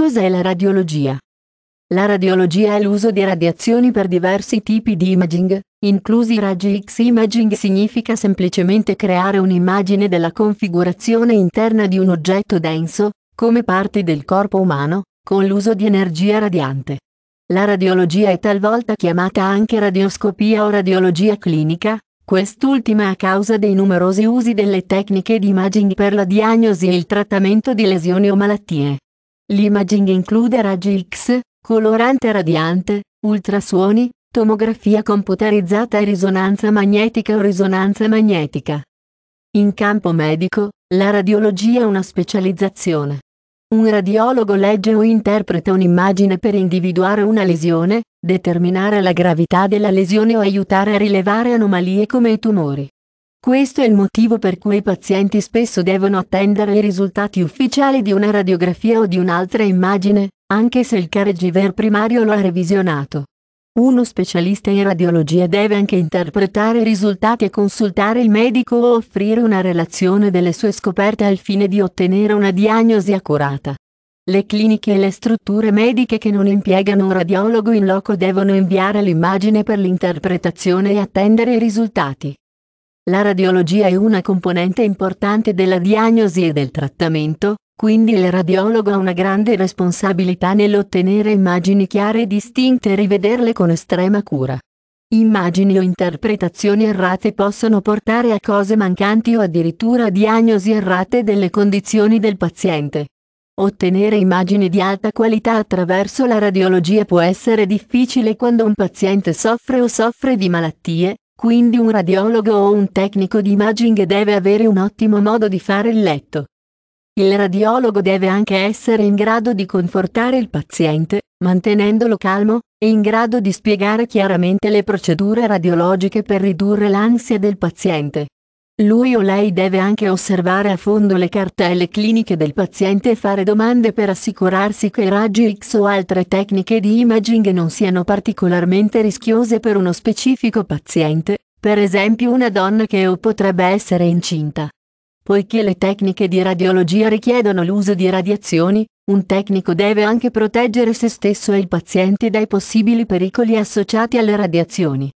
Cos'è la radiologia? La radiologia è l'uso di radiazioni per diversi tipi di imaging, inclusi i raggi X. Imaging significa semplicemente creare un'immagine della configurazione interna di un oggetto denso, come parti del corpo umano, con l'uso di energia radiante. La radiologia è talvolta chiamata anche radioscopia o radiologia clinica, quest'ultima a causa dei numerosi usi delle tecniche di imaging per la diagnosi e il trattamento di lesioni o malattie. L'imaging include raggi X, colorante radiante, ultrasuoni, tomografia computerizzata e risonanza magnetica o risonanza magnetica. In campo medico, la radiologia è una specializzazione. Un radiologo legge o interpreta un'immagine per individuare una lesione, determinare la gravità della lesione o aiutare a rilevare anomalie come i tumori. Questo è il motivo per cui i pazienti spesso devono attendere i risultati ufficiali di una radiografia o di un'altra immagine, anche se il caregiver primario lo ha revisionato. Uno specialista in radiologia deve anche interpretare i risultati e consultare il medico o offrire una relazione delle sue scoperte al fine di ottenere una diagnosi accurata. Le cliniche e le strutture mediche che non impiegano un radiologo in loco devono inviare l'immagine per l'interpretazione e attendere i risultati. La radiologia è una componente importante della diagnosi e del trattamento, quindi il radiologo ha una grande responsabilità nell'ottenere immagini chiare e distinte e rivederle con estrema cura. Immagini o interpretazioni errate possono portare a cose mancanti o addirittura a diagnosi errate delle condizioni del paziente. Ottenere immagini di alta qualità attraverso la radiologia può essere difficile quando un paziente soffre o soffre di malattie, quindi un radiologo o un tecnico di imaging deve avere un ottimo modo di fare il letto. Il radiologo deve anche essere in grado di confortare il paziente, mantenendolo calmo, e in grado di spiegare chiaramente le procedure radiologiche per ridurre l'ansia del paziente. Lui o lei deve anche osservare a fondo le cartelle cliniche del paziente e fare domande per assicurarsi che i raggi X o altre tecniche di imaging non siano particolarmente rischiose per uno specifico paziente, per esempio una donna che o potrebbe essere incinta. Poiché le tecniche di radiologia richiedono l'uso di radiazioni, un tecnico deve anche proteggere se stesso e il paziente dai possibili pericoli associati alle radiazioni.